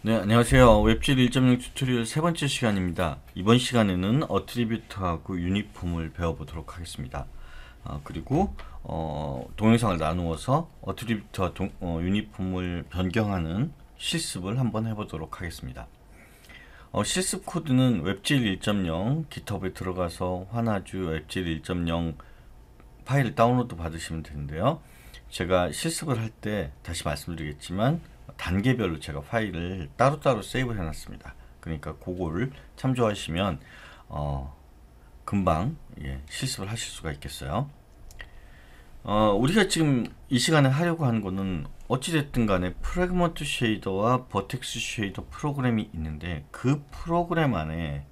네, 안녕하세요. 웹질 1.6 튜토리얼 세 번째 시간입니다. 이번 시간에는 어트리뷰터하고 유니폼을 배워보도록 하겠습니다. 아, 그리고 어, 동영상을 나누어서 어트리뷰터 어, 유니폼을 변경하는 실습을 한번 해보도록 하겠습니다. 어, 실습 코드는 웹질 1.0 깃허브에 들어가서 화나주 웹질 1.0 파일을 다운로드 받으시면 되는데요. 제가 실습을 할 때 다시 말씀드리겠지만 단계별로 제가 파일을 따로따로 세이브 해놨습니다. 그러니까 그거를 참조하시면 어, 금방 예, 실습을 하실 수가 있겠어요. 어, 우리가 지금 이 시간에 하려고 하는 거는 어찌됐든 간에 프레그먼트 쉐이더와 버텍스 쉐이더 프로그램이 있는데 그 프로그램 안에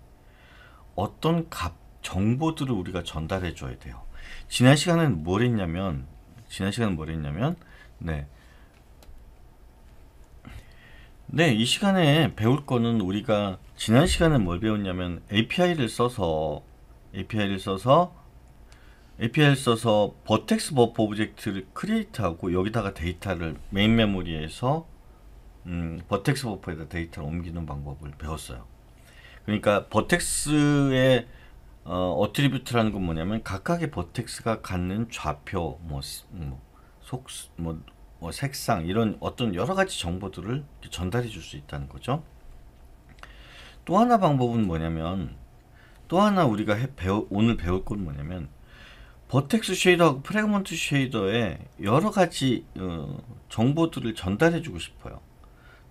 어떤 값 정보들을 우리가 전달해 줘야 돼요. 지난 시간은 뭘 했냐면 지난 시간은 뭘 했냐면 네. 네, 이 시간에 배울 거는 우리가 지난 시간에 뭘 배웠냐면 API를 써서 API를 써서 APL i 써서 버텍스 버퍼 오브젝트를 크리에이트하고 여기다가 데이터를 메인 메모리에서 음, 버텍스 버퍼에다 데이터를 옮기는 방법을 배웠어요. 그러니까 버텍스의 어, 트리뷰트라는건 뭐냐면 각각의 버텍스가 갖는 좌표, 뭐, 음, 뭐, 속, 뭐, 뭐 색상 이런 어떤 여러 가지 정보들을 전달해 줄 수 있다는 거죠. 또 하나 방법은 뭐냐면 또 하나 우리가 해, 배우, 오늘 배울 건 뭐냐면 버텍스 쉐이더하고 프래그먼트 쉐이더에 여러 가지 어, 정보들을 전달해주고 싶어요.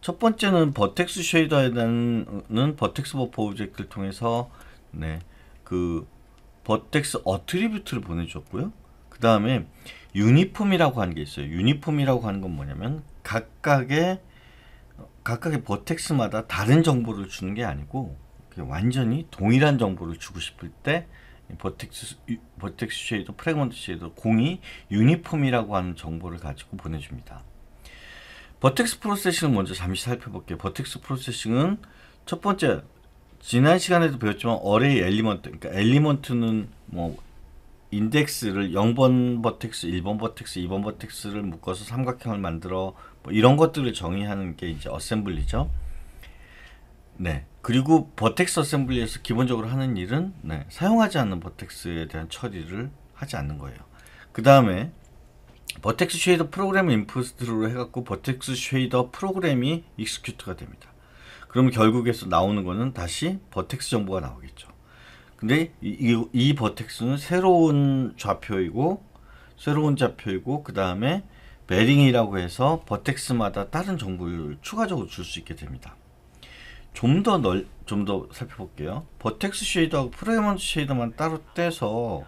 첫 번째는 버텍스 쉐이더에 대한 버텍스 버퍼 오브젝트를 통해서 네, 그 버텍스 어트리뷰트를 보내줬고요. 그 다음에 유니폼이라고 하는 게 있어요. 유니폼이라고 하는 건 뭐냐면 각각의 각각의 버텍스마다 다른 정보를 주는 게 아니고 완전히 동일한 정보를 주고 싶을 때 버텍스, 버텍스 쉐이도 프레그먼트 쉐이도 공이 유니폼이라고 하는 정보를 가지고 보내줍니다. 버텍스 프로세싱을 먼저 잠시 살펴볼게요. 버텍스 프로세싱은 첫 번째 지난 시간에도 배웠지만 어레이 엘리먼트 그러니까 엘리먼트는 뭐 인덱스를 0번 버텍스, 1번 버텍스, 2번 버텍스를 묶어서 삼각형을 만들어 뭐 이런 것들을 정의하는 게 이제 어셈블리죠. 네. 그리고 버텍스 어셈블리에서 기본적으로 하는 일은 네, 사용하지 않는 버텍스에 대한 처리를 하지 않는 거예요. 그 다음에 버텍스 쉐이더 프로그램 인풋으로 해갖고 버텍스 쉐이더 프로그램이 익스큐트가 됩니다. 그러 결국에서 나오는 거는 다시 버텍스 정보가 나오겠죠. 근데 이, 이, 이 버텍스는 새로운 좌표이고 새로운 좌표이고 그 다음에 베링이라고 해서 버텍스마다 다른 정보를 추가적으로 줄 수 있게 됩니다. 좀더 넓, 좀 더 살펴볼게요. 버텍스 쉐이더하고 프레먼트 쉐이더만 따로 떼서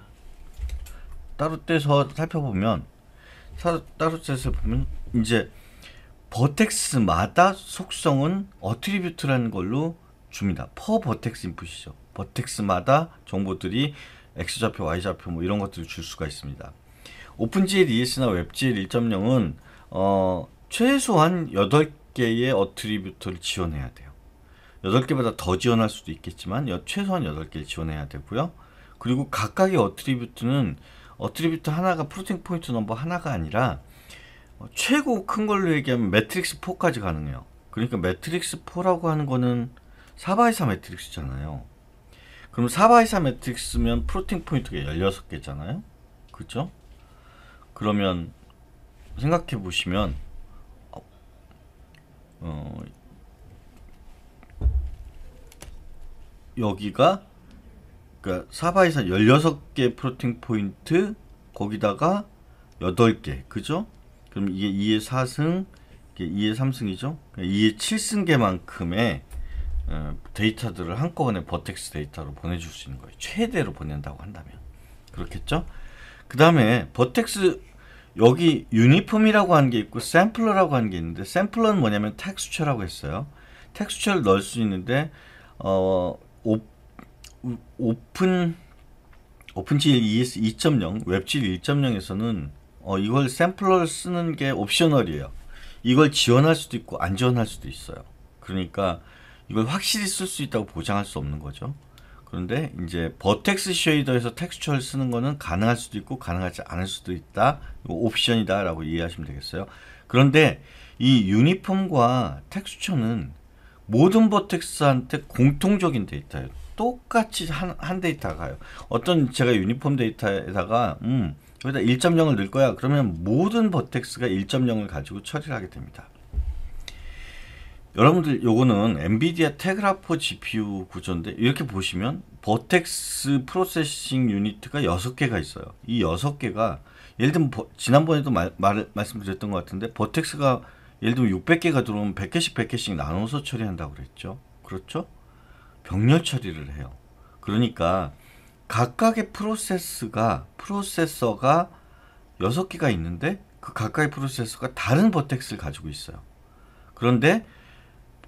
따로 떼서 살펴보면 따로 떼서 보면 이제 버텍스마다 속성은 어트리뷰트라는 걸로 줍니다. 퍼 버텍스 인풋이죠. 버텍스마다 정보들이 x좌표, y좌표 뭐 이런 것들을 줄 수가 있습니다. 오픈GL ES나 웹GL 1.0은 어, 최소한 8개의 어트리뷰트를 지원해야 돼요. 8개보다 더 지원할 수도 있겠지만 최소한 8개를 지원해야 되고요. 그리고 각각의 어트리뷰트는 어트리뷰트 하나가 프로팅 포인트 넘버 하나가 아니라 어, 최고 큰 걸로 얘기하면 매트릭스 4까지 가능해요. 그러니까 매트릭스 4라고 하는 거는 4x4 매트릭스잖아요. 그럼 4x4 매트릭스면 프로팅 포인트가 16개잖아요. 그죠? 그러면 생각해 보시면 어, 어 여기가 그러니까 사바이산 16개 프로팅 포인트 거기다가 8개 그죠? 그럼 이게 2의 4승 이게 2의 3승이죠? 2의 그러니까 7승계만큼의 어, 데이터들을 한꺼번에 버텍스 데이터로 보내줄 수 있는 거예요. 최대로 보낸다고 한다면 그렇겠죠? 그 다음에 버텍스 여기 유니폼이라고 하는 게 있고 샘플러라고 하는 게 있는데 샘플러는 뭐냐면 텍스처라고 했어요. 텍스처를 넣을 수 있는데 어, 오, 픈 오픈질 2.0 웹질 1.0에서는 어, 이걸 샘플러를 쓰는 게 옵셔널이에요. 이걸 지원할 수도 있고 안 지원할 수도 있어요. 그러니까 이걸 확실히 쓸 수 있다고 보장할 수 없는 거죠. 그런데 이제 버텍스 쉐이더에서 텍스처를 쓰는 거는 가능할 수도 있고 가능하지 않을 수도 있다. 이거 옵션이다 라고 이해하시면 되겠어요. 그런데 이 유니폼과 텍스처는 모든 버텍스한테 공통적인 데이터예요. 똑같이 한, 한 데이터가요. 어떤 제가 유니폼 데이터에다가 음, 여기다 1.0을 넣을 거야. 그러면 모든 버텍스가 1.0을 가지고 처리를 하게 됩니다. 여러분들 요거는 엔비디아 테그라포 GPU 구조인데 이렇게 보시면 버텍스 프로세싱 유니트가 6개가 있어요. 이 6개가 예를 들면 지난번에도 말, 말, 말씀드렸던 것 같은데 버텍스가 예를 들면 600개가 들어오면 100개씩 100개씩 나눠서 처리한다고 그랬죠. 그렇죠? 병렬 처리를 해요. 그러니까 각각의 프로세스가 프로세서가 6개가 있는데 그 각각의 프로세서가 다른 버텍스를 가지고 있어요. 그런데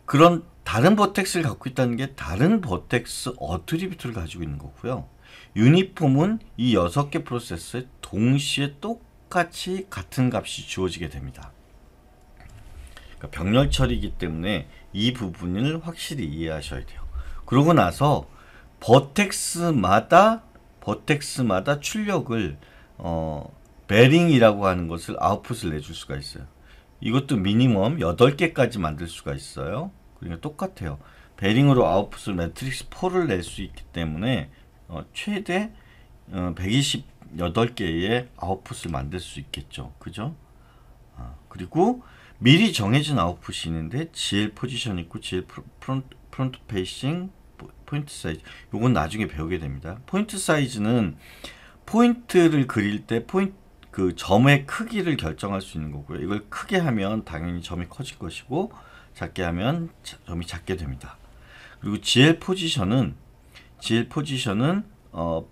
그런 다른 버텍스를 갖고 있다는 게 다른 버텍스 어트리뷰트를 가지고 있는 거고요. 유니폼은 이 6개 프로세스에 동시에 똑같이 같은 값이 주어지게 됩니다. 그러니까 병렬 처리이기 때문에 이 부분을 확실히 이해하셔야 돼요. 그러고 나서 버텍스마다 버텍스마다 출력을 어, 베링이라고 하는 것을 아웃풋을 내줄 수가 있어요. 이것도 미니멈 8개까지 만들 수가 있어요. 그러니까 똑같아요. 베링으로 아웃풋을 매트릭스 4를 낼 수 있기 때문에 어, 최대 어, 128개의 아웃풋을 만들 수 있겠죠. 그죠? 아, 그리고 미리 정해진 아웃풋이 있는데 GL 포지션 있고 GL 프론트, 프론트 페이싱 포인트 사이즈 요건 나중에 배우게 됩니다. 포인트 사이즈는 포인트를 그릴 때 포인트 그 점의 크기를 결정할 수 있는 거고요. 이걸 크게 하면 당연히 점이 커질 것이고 작게 하면 점이 작게 됩니다. 그리고 GL 포지션은 GL 포지션은 어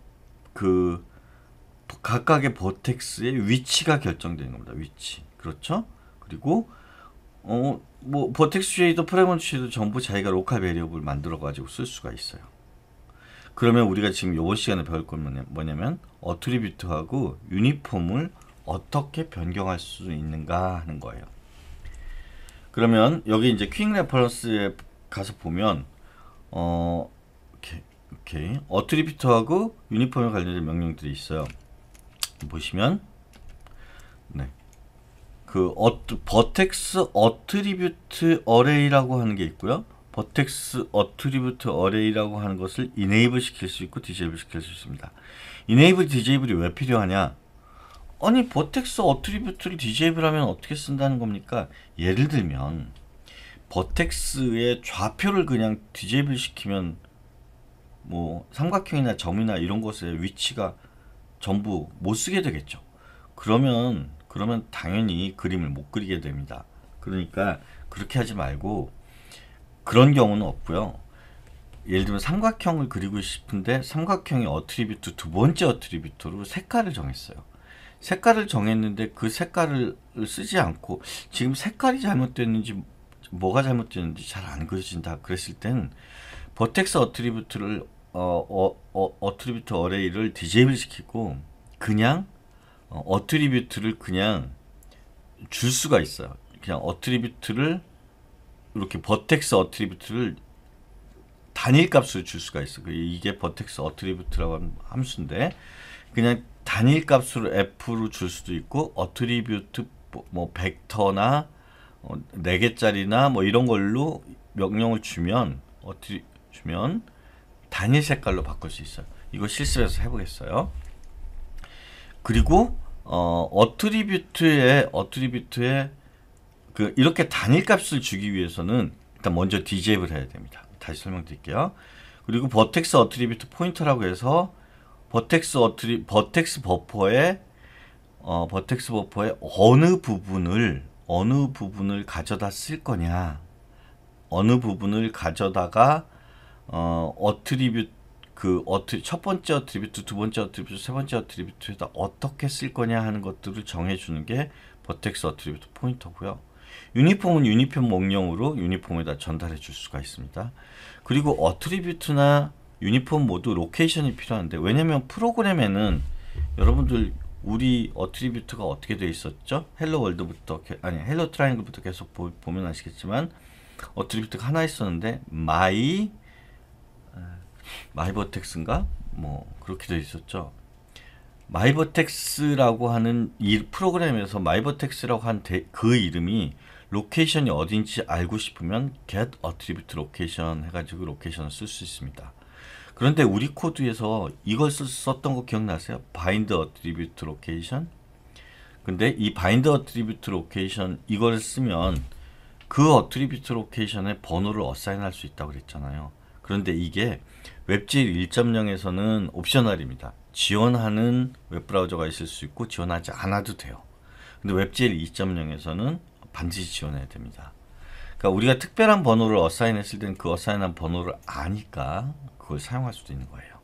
그 각각의 버텍스의 위치가 결정되는 겁니다. 위치. 그렇죠? 그리고 어, 뭐 버텍스 쉐이도 프레몬트쉐도 전부 자기가 로컬 베리어블 만들어 가지고 쓸 수가 있어요. 그러면 우리가 지금 요번 시간에 배울 건 뭐냐면 어트리뷰트하고 유니폼을 어떻게 변경할 수 있는가 하는 거예요. 그러면 여기 이제 퀵 레퍼런스에 가서 보면 어 이렇게 어트리뷰트하고 유니폼에 관련된 명령들이 있어요. 보시면 네. 그 어, 버텍스 어트리뷰트 어레이라고 하는 게 있고요. 버텍스 어트리뷰트 어레이라고 하는 것을 이네이블 시킬 수 있고 디제이블 시킬 수 있습니다. 이네이블 디제이블이 왜 필요하냐? 아니 버텍스 어트리뷰트를 디제이블하면 어떻게 쓴다는 겁니까? 예를 들면 버텍스의 좌표를 그냥 디제이블 시키면 뭐 삼각형이나 점이나 이런 것의 위치가 전부 못 쓰게 되겠죠. 그러면 그러면 당연히 그림을 못 그리게 됩니다. 그러니까 그렇게 하지 말고 그런 경우는 없고요. 예를 들면 삼각형을 그리고 싶은데 삼각형의 어트리뷰트 두 번째 어트리뷰트로 색깔을 정했어요. 색깔을 정했는데 그 색깔을 쓰지 않고 지금 색깔이 잘못됐는지 뭐가 잘못됐는지 잘 안 그려진다 그랬을 땐 버텍스 어트리뷰트를 어, 어, 어, 트리뷰트 어레이를 디제이블 시키고 그냥 어, 트리뷰트를 그냥 줄 수가 있어요. 그냥 어트리뷰트를 이렇게 버텍스 어트리뷰트를 단일 값으로 줄 수가 있어. 그 이게 버텍스 어트리뷰트라고 하는 함수인데 그냥 단일 값으로 f로 줄 수도 있고 어트리뷰트 뭐, 뭐 벡터나 어, 네 개짜리나뭐 이런 걸로 명령을 주면 어떻게 주면 단일 색깔로 바꿀 수 있어요. 이거 실습해서 해보겠어요. 그리고 어 어트리뷰트의 어트리뷰트의 그 이렇게 단일 값을 주기 위해서는 일단 먼저 디제이블 해야 됩니다. 다시 설명드릴게요. 그리고 버텍스 어트리뷰트 포인터라고 해서 버텍스 어트리 버텍스 버퍼의 어 버텍스 버퍼의 어느 부분을 어느 부분을 가져다 쓸 거냐 어느 부분을 가져다가 어, 어트리뷰트 그 어트 첫 번째 어트리뷰트, 두 번째 어트리뷰트, 세 번째 어트리뷰트에다 어떻게 쓸 거냐 하는 것들을 정해주는 게 버텍스 어트리뷰트 포인터고요. 유니폼은 유니폼 목령으로 유니폼에다 전달해 줄 수가 있습니다. 그리고 어트리뷰트나 유니폼 모두 로케이션이 필요한데 왜냐면 프로그램에는 여러분들 우리 어트리뷰트가 어떻게 되어 있었죠? 헬로 월드부터 아니 헬로 트라이앵글부터 계속 보, 면 아시겠지만 어트리뷰트가 하나 있었는데 마이 my... 마이버텍스인가 뭐 그렇게 돼 있었죠. 마이버텍스라고 하는 이 프로그램에서 마이버텍스라고 한 그 이름이 로케이션이 어딘지 알고 싶으면 get attribute location 해가지고 로케이션을 쓸 수 있습니다. 그런데 우리 코드에서 이걸 썼던 거 기억나세요? bind attribute location 근데 이 bind attribute location 이걸 쓰면 그 attribute location에 번호를 어사인할 수 있다고 그랬잖아요. 그런데 이게 웹질 1.0에서는 옵셔널입니다. 지원하는 웹브라우저가 있을 수 있고 지원하지 않아도 돼요. 근데 웹질 2.0에서는 반드시 지원해야 됩니다. 그러니까 우리가 특별한 번호를 어사인했을 때는 그 어사인한 번호를 아니까 그걸 사용할 수도 있는 거예요.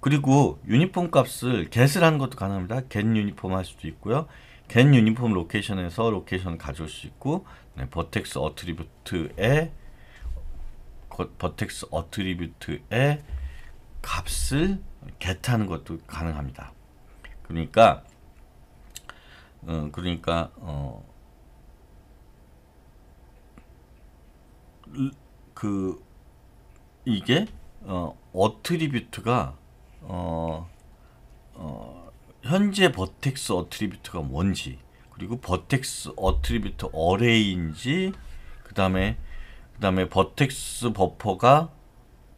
그리고 유니폼 값을 get을 하는 것도 가능합니다. get 유니폼 할 수도 있고요. get 유니폼 로케이션에서 로케이션 가져올 수 있고 네, 버텍스 어트리뷰트에 버텍스 어트리뷰트의 값을 개타는 것도 가능합니다. 그러니까 어, 그러니까 어, 그 이게 어, 어트리뷰트가 어, 어, 현재 버텍스 어트리뷰트가 뭔지 그리고 버텍스 어트리뷰트 어레이인지 그 다음에 그 다음에 버텍스 버퍼가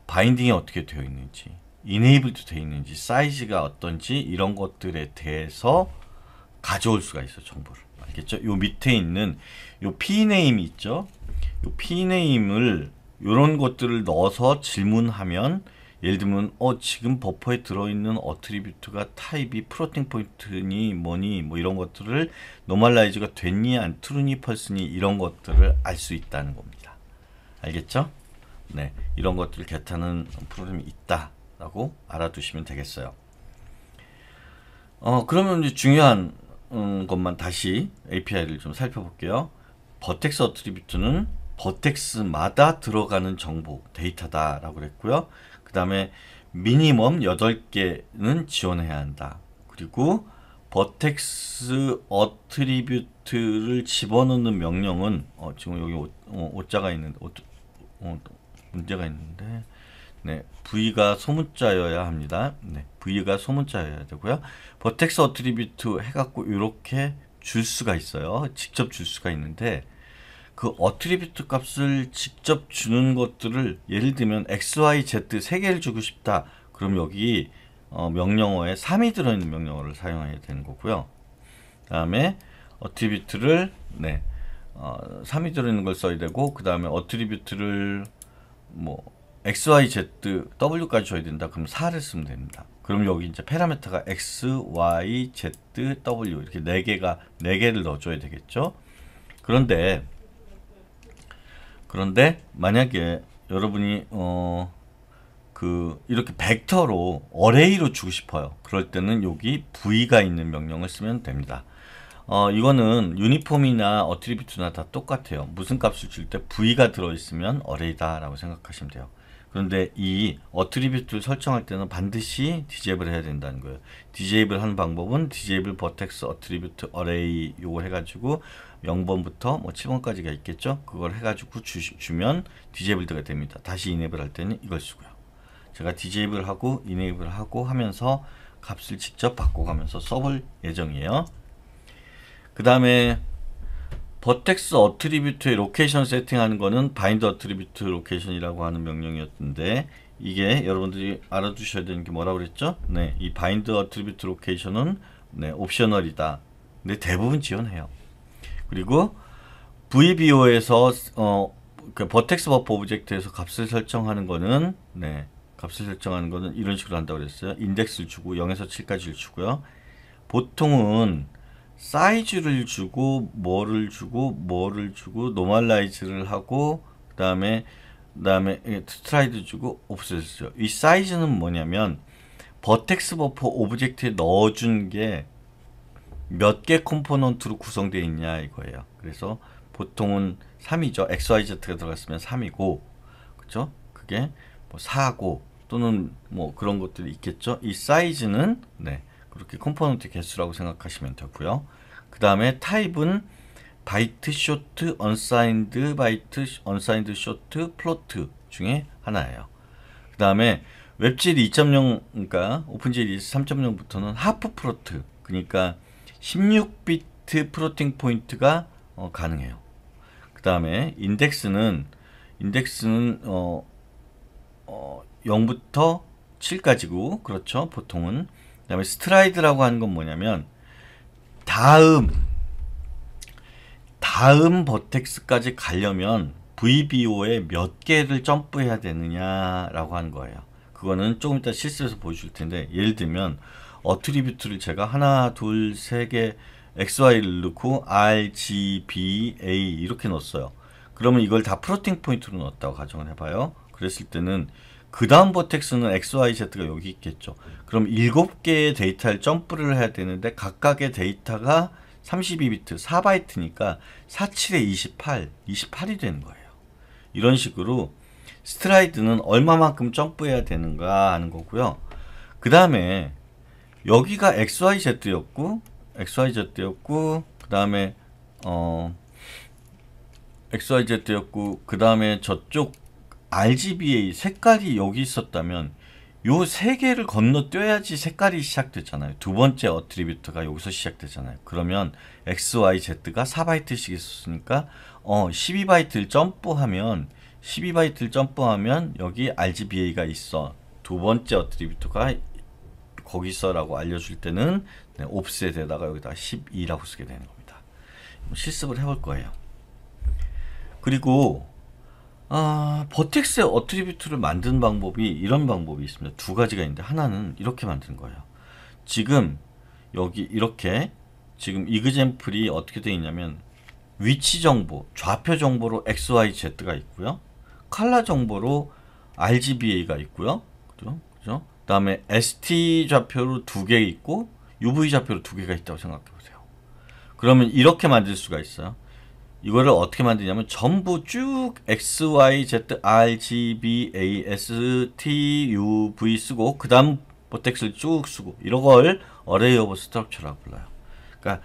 바인딩이 어떻게 되어 있는지 이네이블도 되어 있는지 사이즈가 어떤지 이런 것들에 대해서 가져올 수가 있어 정보를 알겠죠? 요 밑에 있는 요 p네임 있죠? 요 p네임을 요런 것들을 넣어서 질문하면 예를 들면 어 지금 버퍼에 들어있는 어트리뷰트가 타입이 프로팅 포인트니 뭐니 뭐 이런 것들을 노멀라이즈가 됐니 안 트루니 펄스니 이런 것들을 알 수 있다는 겁니다. 알겠죠? 네, 이런 것들 개타는 프로그램이 있다라고 알아두시면 되겠어요. 어, 그러면 이제 중요한 음, 것만 다시 API를 좀 살펴볼게요. 버텍스 어트리뷰트는 버텍스마다 들어가는 정보, 데이터다라고 그랬고요. 그 다음에 미니멈 8개는 지원해야 한다. 그리고 버텍스 어트리뷰트를 집어넣는 명령은 어, 지금 여기 오, 어, 자가 있는데 어, 문제가 있는데 네, V가 소문자여야 합니다. 네, V가 소문자여야 되고요. 버텍스 어트리뷰트 해갖고 이렇게 줄 수가 있어요. 직접 줄 수가 있는데 그 어트리뷰트 값을 직접 주는 것들을 예를 들면 x, y, z 세 개를 주고 싶다. 그럼 여기 어, 명령어에 3이 들어있는 명령어를 사용해야 되는 거고요. 그 다음에 어트리뷰트를 네, 3이 어, 들어있는 걸 써야 되고 그 다음에 어트리뷰트를 뭐 XYZ W까지 줘야 된다. 그럼 4를 쓰면 됩니다. 그럼 여기 이제 파라메터가 X, Y, Z, W 이렇게 4개가 4개를 넣어줘야 되겠죠. 그런데 그런데 만약에 여러분이 어 그 이렇게 벡터로 어레이로 주고 싶어요. 그럴 때는 여기 V가 있는 명령을 쓰면 됩니다. 어, 이거는 유니폼이나 어트리뷰트나 다 똑같아요. 무슨 값을 줄 때 V가 들어있으면 a r r a y 다 라고 생각하시면 돼요. 그런데 이 어트리뷰트를 설정할 때는 반드시 디제이블 해야 된다는 거예요. 디제이블 하는 방법은 디제이블 버텍스 어트리뷰트 어레이 요걸 해가지고 0번부터 뭐 7번까지가 있겠죠. 그걸 해가지고 주, 주면 디제이블드가 됩니다. 다시 이네이블 할 때는 이걸 쓰고요. 제가 디제이블 하고 이네이블 하고 하면서 값을 직접 바꿔가면서 써볼 예정이에요. 그 다음에 버텍스 어트리뷰트의 로케이션 세팅하는 거는 바인드 어트리뷰트 로케이션이라고 하는 명령이었는데 이게 여러분들이 알아두셔야 되는 게 뭐라 그랬죠? 네, 이 바인드 어트리뷰트 로케이션은 네, 옵셔널이다. 근데 대부분 지원해요. 그리고 VBO에서 어, 그 버텍스 버퍼 오브젝트에서 값을 설정하는 거는 네, 값을 설정하는 거는 이런 식으로 한다고 그랬어요. 인덱스를 주고 0에서 7까지를 주고요. 보통은 사이즈를 주고 뭐를 주고 뭐를 주고 노멀라이즈를 하고 그다음에 그다음에 스트라이드 주고 옵셋이죠. 이 사이즈는 뭐냐면 버텍스 버퍼 오브젝트에 넣어준 게 몇 개 컴포넌트로 구성되어 있냐 이거예요. 그래서 보통은 3이죠. XYZ가 들어갔으면 3이고 그쵸 그게 뭐 4고 또는 뭐 그런 것들이 있겠죠. 이 사이즈는 네. 그렇게 컴포넌트 개수라고 생각하시면 되고요. 그 다음에 타입은 바이트 쇼트, 언사인드 바이트, 언사인드 쇼트, 플로트 중에 하나예요. 그 다음에 웹질 2.0 그러니까 오픈질 3.0부터는 하프 프로트 그러니까 16비트 프로팅 포인트가 어, 가능해요. 그 다음에 인덱스는 인덱스는 어, 어, 0부터 7까지고 그렇죠 보통은 그다음에 스트라이드라고 하는 건 뭐냐면 다음 다음 버텍스까지 가려면 VBO에 몇 개를 점프해야 되느냐라고 하는 거예요. 그거는 조금 이따 실습해서 보여줄 텐데 예를 들면 어트리뷰트를 제가 하나 둘 세 개 XY를 넣고 R, G, B, A 이렇게 넣었어요. 그러면 이걸 다 플로팅 포인트로 넣었다고 가정을 해봐요. 그랬을 때는 그 다음 버텍스는 XYZ가 여기 있겠죠. 그럼 7개의 데이터를 점프를 해야 되는데 각각의 데이터가 32비트, 4바이트니까 47에 28, 28이 되는 거예요. 이런 식으로 스트라이드는 얼마만큼 점프해야 되는가 하는 거고요. 그 다음에 여기가 XYZ였고 XYZ였고 그 다음에 어 XYZ였고 그 다음에 저쪽 RGBA 색깔이 여기 있었다면 요 세 개를 건너뛰어야지 색깔이 시작되잖아요두 번째 어트리뷰트가 여기서 시작되잖아요. 그러면 XYZ가 4바이트씩 있었으니까 어 12바이트를 점프하면 12바이트를 점프하면 여기 RGBA가 있어. 두 번째 어트리뷰트가 거기서라고 알려줄 때는 네, 옵셋에다가 여기다 12라고 쓰게 되는 겁니다. 실습을 해볼 거예요. 그리고 아, 버텍스 의 어트리뷰트를 만드는 방법이 이런 방법이 있습니다. 두 가지가 있는데 하나는 이렇게 만드는 거예요. 지금 여기 이렇게 지금 이그젠플이 어떻게 되어 있냐면 위치 정보, 좌표 정보로 XYZ가 있고요. 칼라 정보로 RGBA가 있고요. 그죠? 그죠? 그다음에 ST 좌표로 두 개 있고 UV 좌표로 두 개가 있다고 생각해 보세요. 그러면 이렇게 만들 수가 있어요. 이거를 어떻게 만드냐면 전부 쭉 x, y, z, r, g, b, a, s, t, u, v 쓰고 그 다음 보텍스를 쭉 쓰고 이런 걸 어레이 오브 스트럭처라고 불러요. 그러니까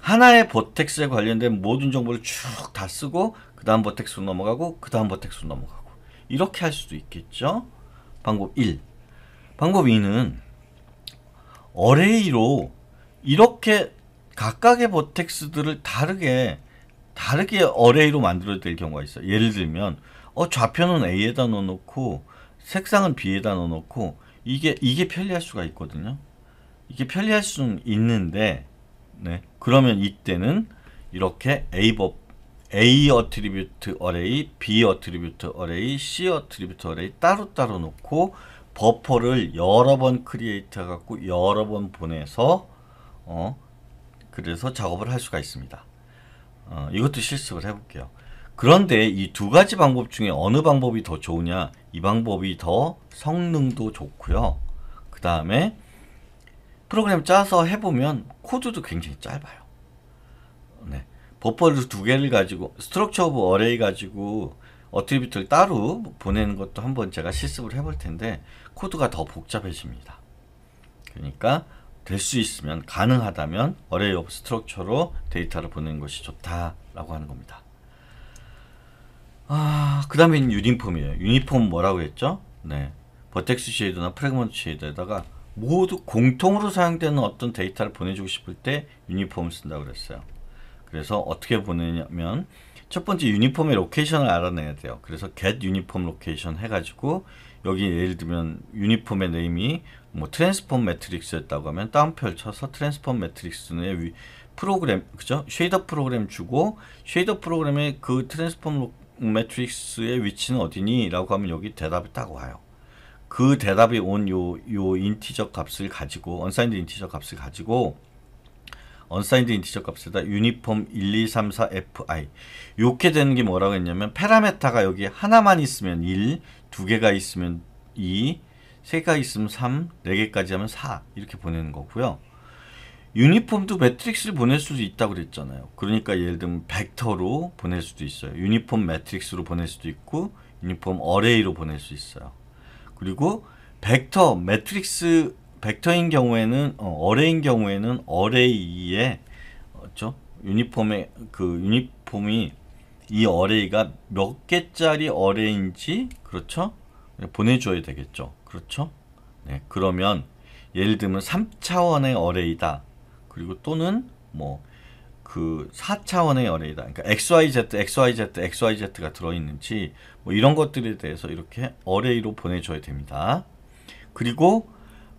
하나의 보텍스에 관련된 모든 정보를 쭉 다 쓰고 그 다음 보텍스로 넘어가고 그 다음 보텍스로 넘어가고 이렇게 할 수도 있겠죠. 방법 1 방법 2는 어레이로 이렇게 각각의 보텍스들을 다르게 다르게 어레이로 만들어야 될 경우가 있어요. 예를 들면 어 좌표는 A에다 넣어놓고 색상은 B에다 넣어놓고 이게 이게 편리할 수가 있거든요. 이게 편리할 수는 있는데 네. 그러면 이때는 이렇게 A법 A 어트리뷰트 어레이, B 어트리뷰트 어레이, C 어트리뷰트 어레이 따로따로 놓고 버퍼를 여러 번 크리에이트 갖고 여러 번 보내서 어 그래서 작업을 할 수가 있습니다. 어, 이것도 실습을 해볼게요. 그런데 이 두 가지 방법 중에 어느 방법이 더 좋으냐 이 방법이 더 성능도 좋고요. 그 다음에 프로그램 짜서 해보면 코드도 굉장히 짧아요. 네. 버퍼를 두 개를 가지고 스트럭처 오브 어레이 가지고 어트리뷰트를 따로 보내는 것도 한번 제가 실습을 해볼 텐데 코드가 더 복잡해집니다. 그러니까 될수 있으면 가능하다면 어레이 오브 스트럭처로 데이터를 보내는 것이 좋다라고 하는 겁니다. 아, 그 다음에 유니폼이에요. 유니폼 뭐라고 했죠? 네. 버텍스 쉐이드나 프레그먼트 쉐이드에다가 모두 공통으로 사용되는 어떤 데이터를 보내주고 싶을 때 유니폼 쓴다고 그랬어요. 그래서 어떻게 보내냐면 첫 번째 유니폼의 로케이션을 알아내야 돼요. 그래서 get 유니폼 로케이션 해가지고 여기 예를 들면 유니폼의 네임이 뭐 트랜스폼 매트릭스였다고 하면 다운표를 쳐서 트랜스폼 매트릭스의 위, 프로그램 그죠? 쉐이더 프로그램 주고 쉐이더 프로그램의 그 트랜스폼 매트릭스의 위치는 어디니? 라고 하면 여기 대답이 딱 와요. 그 대답이 온 요 요 인티저 값을 가지고 언사인드 인티저 값을 가지고 언사인드 인티저 값에다 유니폼 1234fi 이렇게 되는 게 뭐라고 했냐면 페라메타가 여기 하나만 있으면 1, 두 개가 있으면 2, 세 개가 있으면 3, 네 개까지 하면 4 이렇게 보내는 거고요. 유니폼도 매트릭스를 보낼 수도 있다고 그랬잖아요. 그러니까 예를 들면 벡터로 보낼 수도 있어요. 유니폼 매트릭스로 보낼 수도 있고 유니폼 어레이로 보낼 수 있어요. 그리고 벡터 매트릭스 벡터인 경우에는 어, 레인 경우에는 어레이에 그죠 어, 유니폼의 그 유니폼이 이 어레이가 몇 개짜리 어레인지 그렇죠? 보내줘야 되겠죠. 그렇죠? 네, 그러면 예를 들면 3차원의 어레이다. 그리고 또는 뭐그 4차원의 어레이다. 그러니까 XYZ, XYZ, XYZ가 들어있는지 뭐 이런 것들에 대해서 이렇게 어레이로 보내줘야 됩니다. 그리고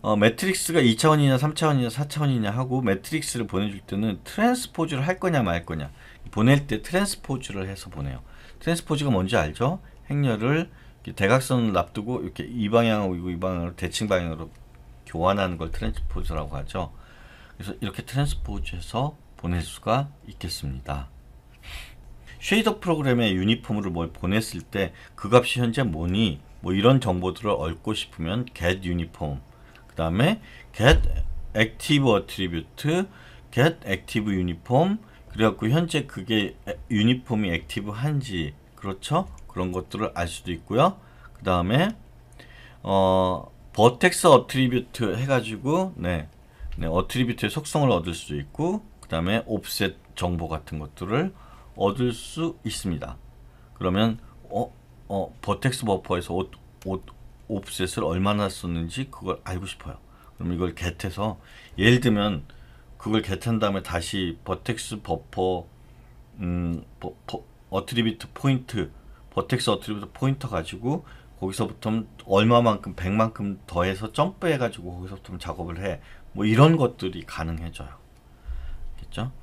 어, 매트릭스가 2차원이냐 3차원이냐 4차원이냐 하고 매트릭스를 보내줄 때는 트랜스포즈를 할 거냐 말 거냐 보낼 때 트랜스포즈를 해서 보내요. 트랜스포즈가 뭔지 알죠? 행렬을 대각선을 납두고 이렇게 이 방향하고 이 방향으로 대칭 방향으로 교환하는 걸 트랜스포즈라고 하죠. 그래서 이렇게 트랜스포즈해서 보낼 수가 있겠습니다. 쉐이더 프로그램의 유니폼으로 뭘 보냈을 때 그 값이 현재 뭐니 뭐 이런 정보들을 얻고 싶으면 get uniform 그 다음에 get active attribute, get active uniform 그래갖고 현재 그게 유니폼이 액티브 한지 그렇죠? 그런 것들을 알 수도 있고요. 그 다음에 어 버텍스 어트리뷰트 해가지고 네, 네 어트리뷰트의 속성을 얻을 수도 있고 그 다음에 옵셋 정보 같은 것들을 얻을 수 있습니다. 그러면 어, 어 버텍스 버퍼에서 옷, 옷, 옵셋을 얼마나 썼는지 그걸 알고 싶어요. 그럼 이걸 g 해서 예를 들면 그걸 g 한 다음에 다시 버텍스 버퍼 음, 버, 버, 어트리뷰트 포인트 버텍스 어트리뷰트 포인터 가지고 거기서부터 얼마만큼 100만큼 더해서 점프해 가지고 거기서부터 작업을 해. 뭐 이런 것들이 가능해져요. 겠죠?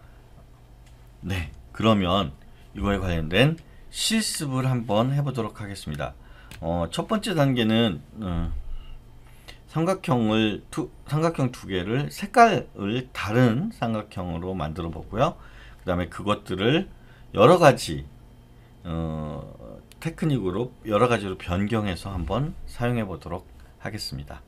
네. 그러면 이거에 관련된 실습을 한번 해 보도록 하겠습니다. 어, 첫 번째 단계는 어, 삼각형을 투, 삼각형 두 개를 색깔을 다른 삼각형으로 만들어 보고요. 그 다음에 그것들을 여러 가지 어, 테크닉으로 여러 가지로 변경해서 한번 사용해 보도록 하겠습니다.